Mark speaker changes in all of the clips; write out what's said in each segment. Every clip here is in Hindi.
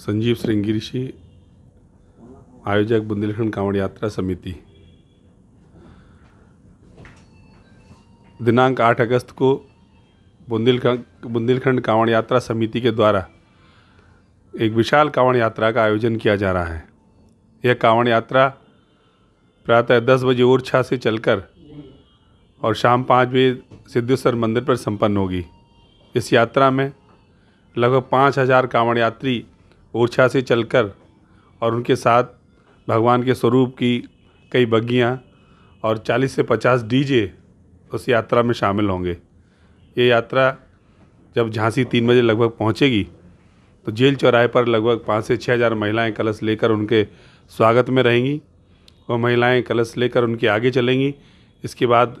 Speaker 1: संजीव श्रृंगिरशी आयोजक बुंदेलखंड कांवड़ यात्रा समिति दिनांक 8 अगस्त को बुंदेलखंड बुंदेलखंड कांवड़ यात्रा समिति के द्वारा एक विशाल कांवड़ यात्रा का आयोजन किया जा रहा है यह कांवड़ यात्रा प्रातः दस बजे ओरछा से चलकर और शाम पाँच बजे सिद्धेश्वर मंदिर पर संपन्न होगी इस यात्रा में लगभग पाँच हज़ार कांवड़ यात्री ओरछा से चलकर और उनके साथ भगवान के स्वरूप की कई बग्गियाँ और 40 से 50 डीजे उस यात्रा में शामिल होंगे ये यात्रा जब झांसी तीन बजे लगभग पहुँचेगी तो जेल चौराहे पर लगभग पाँच से छः हज़ार महिलाएँ कलश लेकर उनके स्वागत में रहेंगी वो महिलाएं कलश लेकर उनके आगे चलेंगी इसके बाद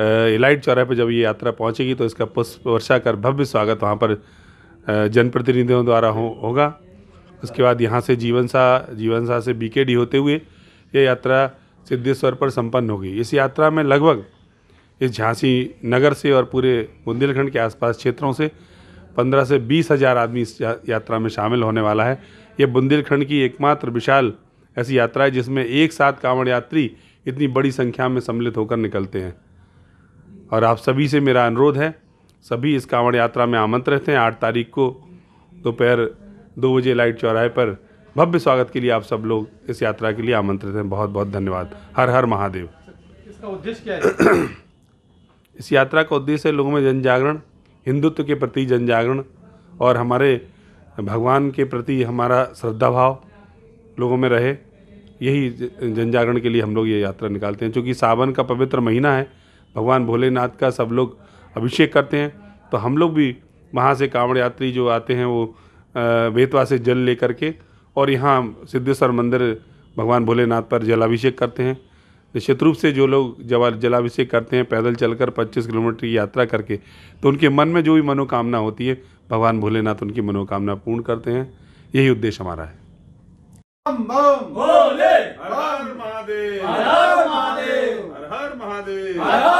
Speaker 1: इलाइट चौराहे पर जब ये यात्रा पहुंचेगी तो इसका पुष्प वर्षा कर भव्य स्वागत वहाँ पर जनप्रतिनिधियों द्वारा हो होगा उसके बाद यहाँ से जीवन सा जीवन सा से बीकेडी होते हुए ये यात्रा सिद्धेश्वर पर संपन्न हो गई इस यात्रा में लगभग इस झांसी नगर से और पूरे बुंदेलखंड के आसपास क्षेत्रों से पंद्रह से बीस हज़ार आदमी इस यात्रा में शामिल होने वाला है ये बुंदेलखंड की एकमात्र विशाल ऐसी यात्रा है जिसमें एक साथ कांवड़ यात्री इतनी बड़ी संख्या में सम्मिलित होकर निकलते हैं और आप सभी से मेरा अनुरोध है सभी इस कांवड़ यात्रा में आमंत्रित हैं आठ तारीख को दोपहर दो बजे लाइट चौराहे पर भव्य स्वागत के लिए आप सब लोग इस यात्रा के लिए आमंत्रित हैं बहुत बहुत धन्यवाद हर हर महादेव इसका उद्देश्य क्या है इस यात्रा का उद्देश्य है लोगों में जन जागरण हिंदुत्व के प्रति जन जागरण और हमारे भगवान के प्रति हमारा श्रद्धा भाव लोगों में रहे यही जन जागरण के लिए हम लोग ये यात्रा निकालते हैं चूँकि सावन का पवित्र महीना है भगवान भोलेनाथ का सब लोग अभिषेक करते हैं तो हम लोग भी वहाँ से कांवड़ यात्री जो आते हैं वो बेतवा से जल लेकर के और यहाँ सिद्धेश्वर मंदिर भगवान भोलेनाथ पर जलाभिषेक करते हैं निश्चित रूप से जो लोग जवाल जलाभिषेक करते हैं पैदल चलकर 25 किलोमीटर की यात्रा करके तो उनके मन में जो भी मनोकामना होती है भगवान भोलेनाथ उनकी मनोकामना पूर्ण करते हैं यही उद्देश्य हमारा है महादेव हर हर महादेव